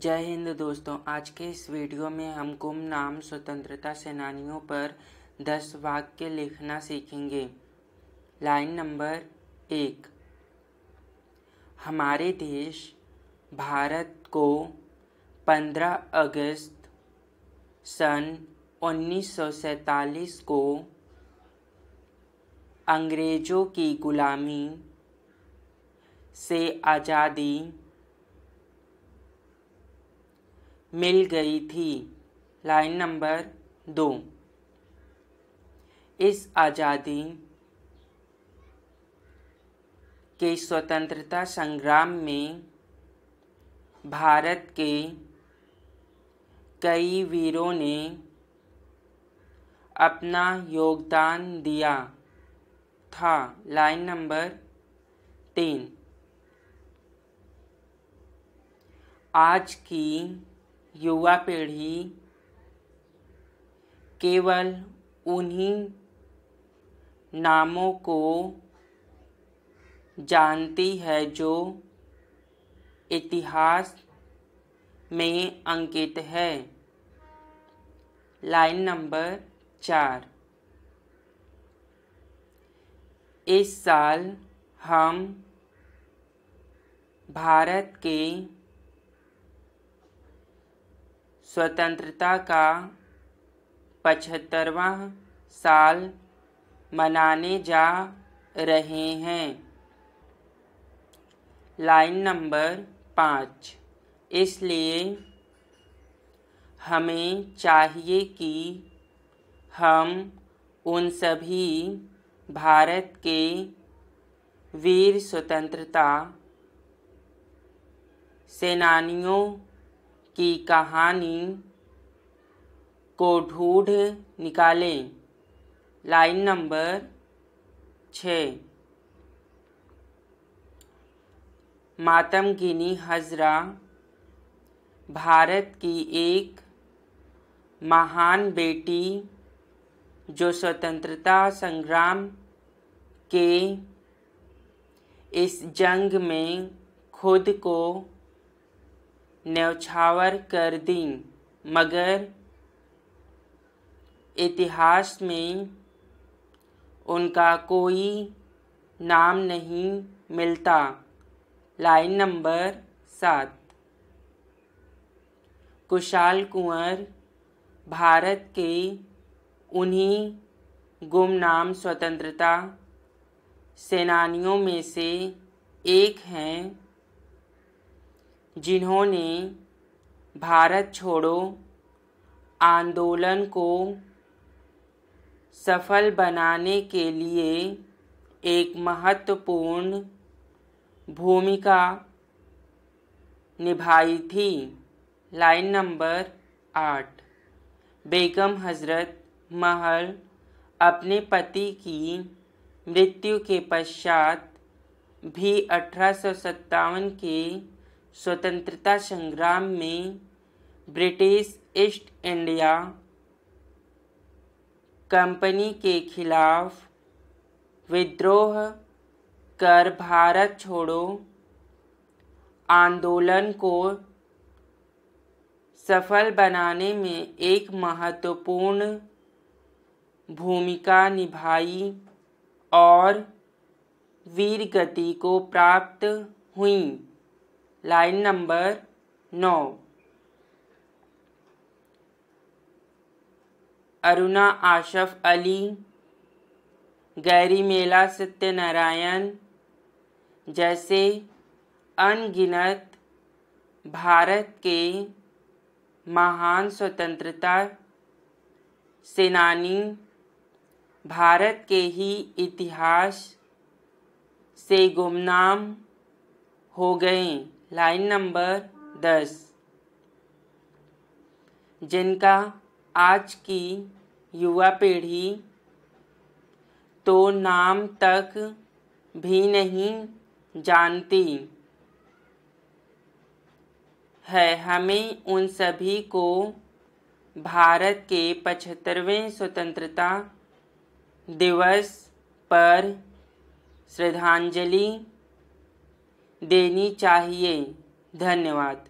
जय हिंद दोस्तों आज के इस वीडियो में हम नाम स्वतंत्रता सेनानियों पर दस वाक्य लिखना सीखेंगे लाइन नंबर एक हमारे देश भारत को 15 अगस्त सन 1947 को अंग्रेज़ों की गुलामी से आज़ादी मिल गई थी लाइन नंबर दो इस आज़ादी के स्वतंत्रता संग्राम में भारत के कई वीरों ने अपना योगदान दिया था लाइन नंबर तीन आज की युवा पीढ़ी केवल उन्हीं नामों को जानती है जो इतिहास में अंकित है लाइन नंबर चार इस साल हम भारत के स्वतंत्रता का पचहत्तरवा साल मनाने जा रहे हैं लाइन नंबर पाँच इसलिए हमें चाहिए कि हम उन सभी भारत के वीर स्वतंत्रता सेनानियों की कहानी को ढूंढ निकालें लाइन नंबर छ मातम गिनी हजरा भारत की एक महान बेटी जो स्वतंत्रता संग्राम के इस जंग में खुद को न्यौछावर कर दी मगर इतिहास में उनका कोई नाम नहीं मिलता लाइन नंबर सात कुशाल कुंवर भारत के उन्हीं गुमनाम स्वतंत्रता सेनानियों में से एक हैं जिन्होंने भारत छोड़ो आंदोलन को सफल बनाने के लिए एक महत्वपूर्ण भूमिका निभाई थी लाइन नंबर आठ बेगम हजरत महल अपने पति की मृत्यु के पश्चात भी अठारह के स्वतंत्रता संग्राम में ब्रिटिश ईस्ट इंडिया कंपनी के खिलाफ विद्रोह कर भारत छोड़ो आंदोलन को सफल बनाने में एक महत्वपूर्ण भूमिका निभाई और वीर गति को प्राप्त हुई लाइन नंबर नौ अरुणा आशफ अली गैरी मेला सत्यनारायण जैसे अनगिनत भारत के महान स्वतंत्रता सेनानी भारत के ही इतिहास से गुमनाम हो गए लाइन नंबर दस जिनका आज की युवा पीढ़ी तो नाम तक भी नहीं जानती है हमें उन सभी को भारत के पचहत्तरवें स्वतंत्रता दिवस पर श्रद्धांजलि देनी चाहिए धन्यवाद